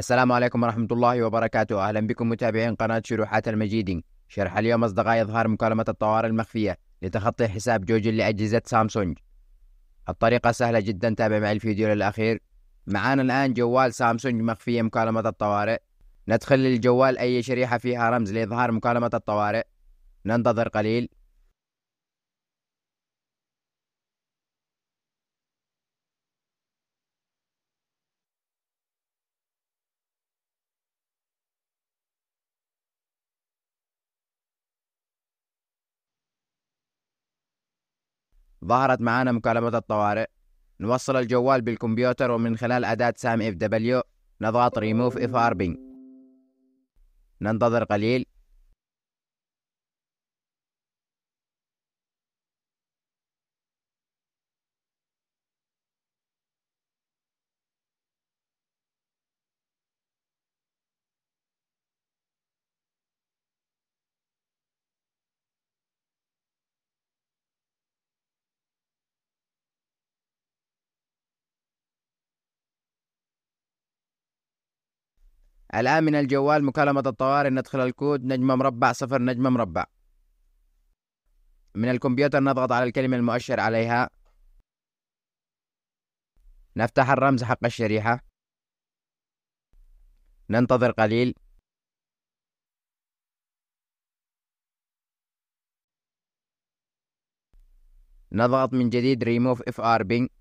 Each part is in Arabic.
السلام عليكم ورحمة الله وبركاته أهلا بكم متابعين قناة شروحات المجيد شرح اليوم أصدقائي إظهار مكالمة الطوارئ المخفية لتخطي حساب جوجل لأجهزة سامسونج الطريقة سهلة جدا تابع معي الفيديو للأخير معانا الآن جوال سامسونج مخفية مكالمة الطوارئ ندخل للجوال أي شريحة فيها رمز لإظهار مكالمة الطوارئ ننتظر قليل ظهرت معانا مكالمة الطوارئ نوصل الجوال بالكمبيوتر ومن خلال أداة سام اف دبليو نضغط ريموف اف ار ننتظر قليل الآن من الجوال مكالمة الطوارئ ندخل الكود نجمة مربع صفر نجمة مربع من الكمبيوتر نضغط على الكلمة المؤشر عليها نفتح الرمز حق الشريحة ننتظر قليل نضغط من جديد ريموف اف ار being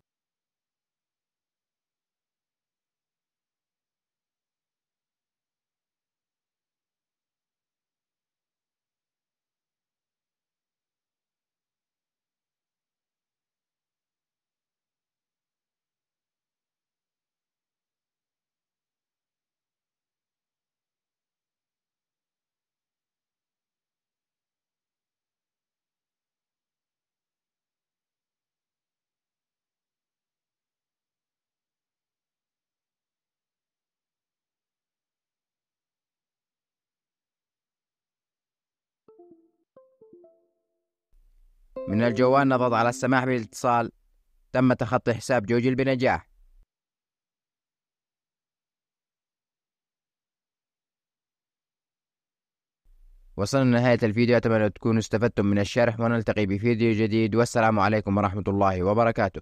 من الجوال نضغط على السماح بالاتصال تم تخطي حساب جوجل بنجاح وصلنا لنهاية الفيديو أتمنى تكونوا استفدتم من الشرح ونلتقي بفيديو جديد والسلام عليكم ورحمة الله وبركاته